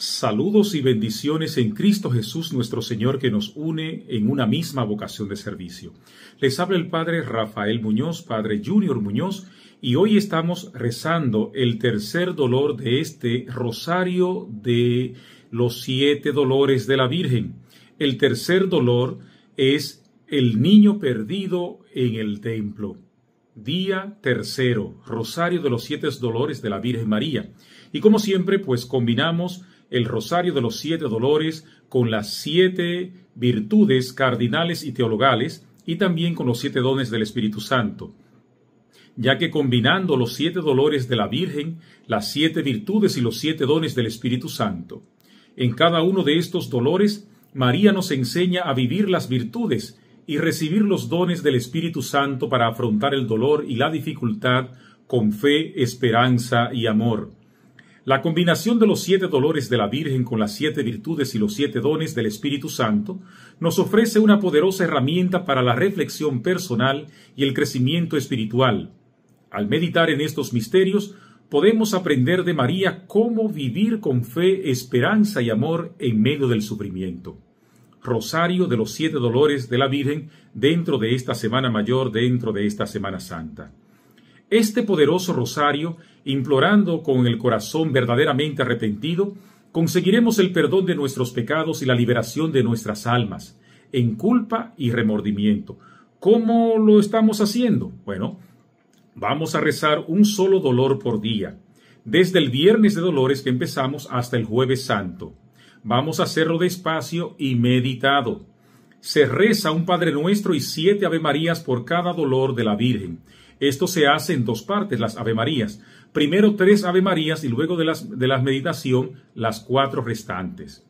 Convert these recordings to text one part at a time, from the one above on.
Saludos y bendiciones en Cristo Jesús nuestro Señor que nos une en una misma vocación de servicio. Les habla el Padre Rafael Muñoz, Padre Junior Muñoz, y hoy estamos rezando el tercer dolor de este rosario de los siete dolores de la Virgen. El tercer dolor es el niño perdido en el templo. Día tercero, rosario de los siete dolores de la Virgen María. Y como siempre, pues combinamos el Rosario de los Siete Dolores con las siete virtudes cardinales y teologales y también con los siete dones del Espíritu Santo, ya que combinando los siete dolores de la Virgen, las siete virtudes y los siete dones del Espíritu Santo. En cada uno de estos dolores, María nos enseña a vivir las virtudes y recibir los dones del Espíritu Santo para afrontar el dolor y la dificultad con fe, esperanza y amor. La combinación de los siete dolores de la Virgen con las siete virtudes y los siete dones del Espíritu Santo nos ofrece una poderosa herramienta para la reflexión personal y el crecimiento espiritual. Al meditar en estos misterios, podemos aprender de María cómo vivir con fe, esperanza y amor en medio del sufrimiento. Rosario de los siete dolores de la Virgen dentro de esta Semana Mayor, dentro de esta Semana Santa este poderoso rosario, implorando con el corazón verdaderamente arrepentido, conseguiremos el perdón de nuestros pecados y la liberación de nuestras almas, en culpa y remordimiento. ¿Cómo lo estamos haciendo? Bueno, vamos a rezar un solo dolor por día, desde el viernes de dolores que empezamos hasta el jueves santo. Vamos a hacerlo despacio y meditado. Se reza un Padre Nuestro y siete Ave Marías por cada dolor de la Virgen. Esto se hace en dos partes, las Ave Marías. Primero tres Ave Marías y luego de, las, de la meditación las cuatro restantes.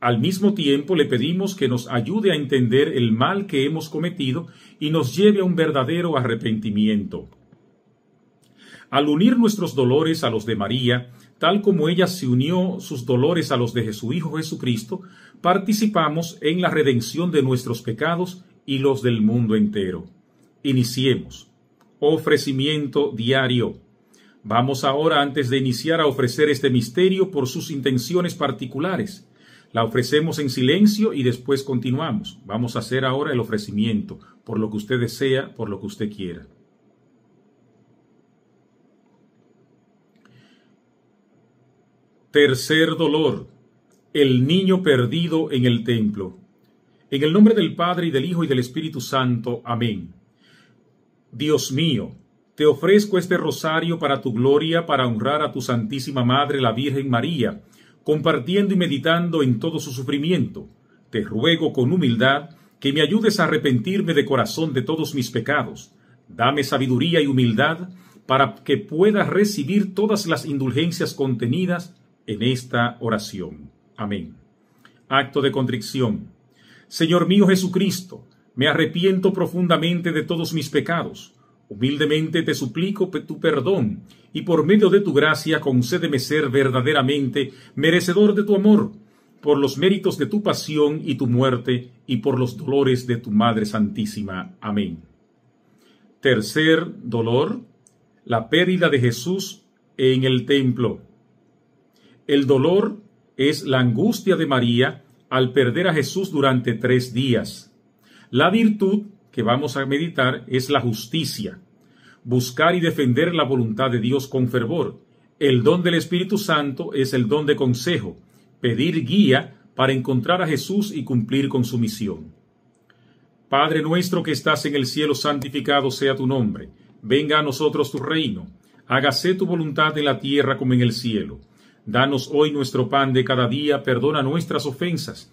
Al mismo tiempo le pedimos que nos ayude a entender el mal que hemos cometido y nos lleve a un verdadero arrepentimiento. Al unir nuestros dolores a los de María, tal como ella se unió sus dolores a los de su Hijo Jesucristo, participamos en la redención de nuestros pecados y los del mundo entero. Iniciemos ofrecimiento diario. Vamos ahora, antes de iniciar, a ofrecer este misterio por sus intenciones particulares. La ofrecemos en silencio y después continuamos. Vamos a hacer ahora el ofrecimiento, por lo que usted desea, por lo que usted quiera. Tercer dolor. El niño perdido en el templo. En el nombre del Padre y del Hijo y del Espíritu Santo. Amén. Dios mío, te ofrezco este rosario para tu gloria, para honrar a tu Santísima Madre, la Virgen María, compartiendo y meditando en todo su sufrimiento. Te ruego con humildad que me ayudes a arrepentirme de corazón de todos mis pecados. Dame sabiduría y humildad para que pueda recibir todas las indulgencias contenidas en esta oración. Amén. Acto de contrición. Señor mío Jesucristo, me arrepiento profundamente de todos mis pecados. Humildemente te suplico tu perdón y por medio de tu gracia concédeme ser verdaderamente merecedor de tu amor, por los méritos de tu pasión y tu muerte y por los dolores de tu Madre Santísima. Amén. Tercer dolor, la pérdida de Jesús en el templo. El dolor es la angustia de María al perder a Jesús durante tres días. La virtud que vamos a meditar es la justicia, buscar y defender la voluntad de Dios con fervor. El don del Espíritu Santo es el don de consejo, pedir guía para encontrar a Jesús y cumplir con su misión. Padre nuestro que estás en el cielo, santificado sea tu nombre. Venga a nosotros tu reino. Hágase tu voluntad en la tierra como en el cielo. Danos hoy nuestro pan de cada día, perdona nuestras ofensas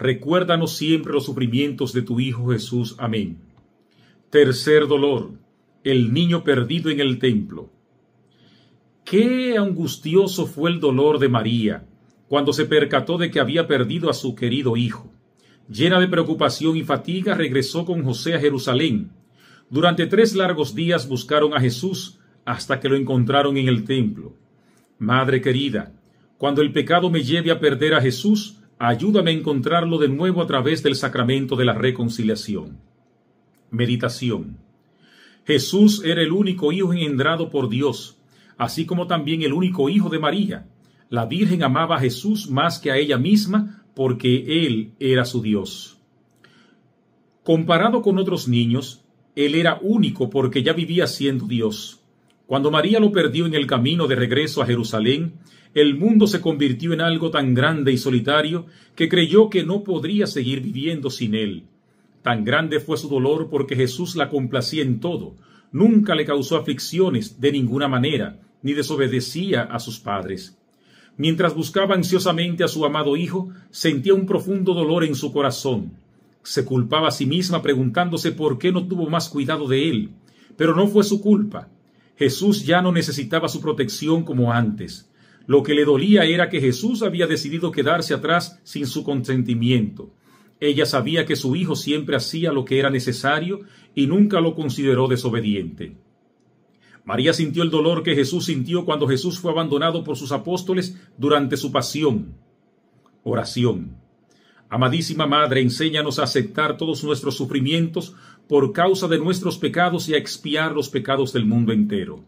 Recuérdanos siempre los sufrimientos de tu Hijo Jesús. Amén. Tercer dolor, el niño perdido en el templo. Qué angustioso fue el dolor de María cuando se percató de que había perdido a su querido hijo. Llena de preocupación y fatiga, regresó con José a Jerusalén. Durante tres largos días buscaron a Jesús hasta que lo encontraron en el templo. Madre querida, cuando el pecado me lleve a perder a Jesús, ayúdame a encontrarlo de nuevo a través del sacramento de la reconciliación. Meditación. Jesús era el único hijo engendrado por Dios, así como también el único hijo de María. La Virgen amaba a Jesús más que a ella misma porque Él era su Dios. Comparado con otros niños, Él era único porque ya vivía siendo Dios. Cuando María lo perdió en el camino de regreso a Jerusalén, el mundo se convirtió en algo tan grande y solitario que creyó que no podría seguir viviendo sin él. Tan grande fue su dolor porque Jesús la complacía en todo, nunca le causó aflicciones de ninguna manera, ni desobedecía a sus padres. Mientras buscaba ansiosamente a su amado hijo, sentía un profundo dolor en su corazón. Se culpaba a sí misma preguntándose por qué no tuvo más cuidado de él, pero no fue su culpa. Jesús ya no necesitaba su protección como antes. Lo que le dolía era que Jesús había decidido quedarse atrás sin su consentimiento. Ella sabía que su hijo siempre hacía lo que era necesario y nunca lo consideró desobediente. María sintió el dolor que Jesús sintió cuando Jesús fue abandonado por sus apóstoles durante su pasión. Oración. Amadísima Madre, enséñanos a aceptar todos nuestros sufrimientos por causa de nuestros pecados y a expiar los pecados del mundo entero